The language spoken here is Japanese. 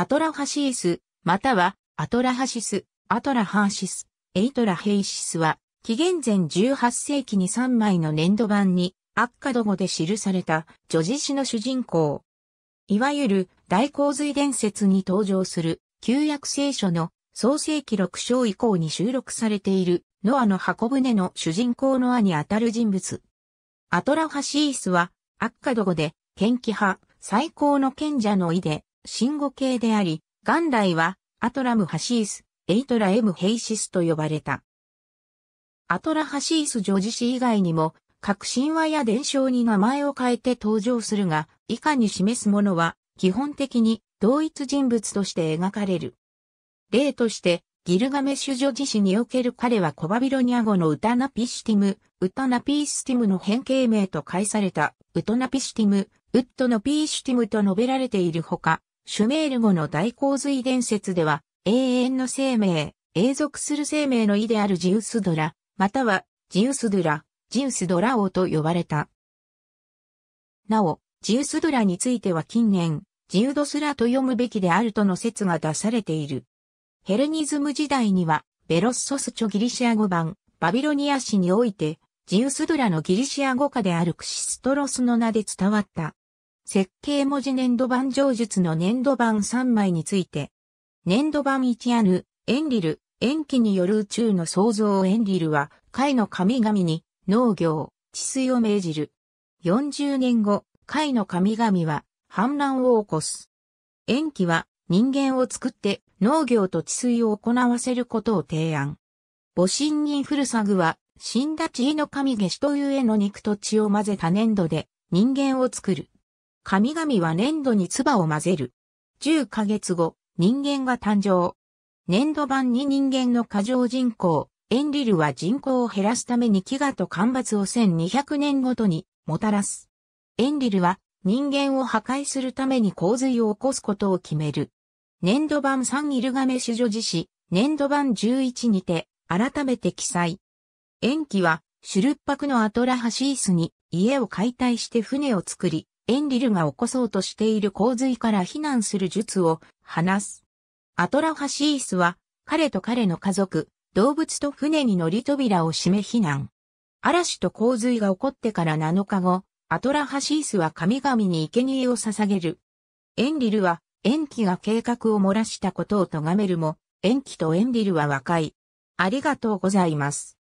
アトラハシース、またはアトラハシス、アトラハーシス、エイトラヘイシスは、紀元前18世紀に3枚の粘土板に、アッカド語で記された女子シの主人公。いわゆる大洪水伝説に登場する旧約聖書の創世記6章以降に収録されているノアの箱舟の主人公ノアにあたる人物。アトラハシースはアッカド語で、賢気派、最高の賢者の意で、新語形であり、元来はアトラムハシース、エイトラエムヘイシスと呼ばれた。アトラハシースジョジ氏以外にも、各神話や伝承に名前を変えて登場するが、以下に示すものは、基本的に同一人物として描かれる。例として、ギルガメッシュジョジ氏における彼はコバビロニア語のウタナピシティム、ウタナピースティムの変形名と解された、ウトナピシティム、ウッドのピーシティムと述べられているほか、シュメール語の大洪水伝説では、永遠の生命、永続する生命の意であるジウスドラ、または、ジウスドラ、ジウスドラ王と呼ばれた。なお、ジウスドラについては近年、ジウドスラと読むべきであるとの説が出されている。ヘレニズム時代には、ベロッソスチョギリシア語版、バビロニア史において、ジウスドラのギリシア語家であるクシストロスの名で伝わった。設計文字粘土板上述の粘土板3枚について、粘土板1アヌ、エンリル、延期による宇宙の創造をエンリルは、海の神々に農業、治水を命じる。40年後、海の神々は反乱を起こす。延期は人間を作って農業と治水を行わせることを提案。母神人フルサグは、死んだ地位の神下手という絵の肉と血を混ぜた粘土で人間を作る。神々は粘土に唾を混ぜる。10ヶ月後、人間が誕生。粘土版に人間の過剰人口、エンリルは人口を減らすために飢餓と干ばつを1200年ごとにもたらす。エンリルは人間を破壊するために洪水を起こすことを決める。粘土版3イルガメシ女ジ史、粘土版11にて、改めて記載。延期は、シュルッパクのアトラハシースに家を解体して船を作り、エンリルが起こそうとしている洪水から避難する術を話す。アトラハシースは彼と彼の家族、動物と船に乗り扉を閉め避難。嵐と洪水が起こってから7日後、アトラハシースは神々に生贄を捧げる。エンリルは、エンキが計画を漏らしたことを咎めるも、エンキとエンリルは和解。ありがとうございます。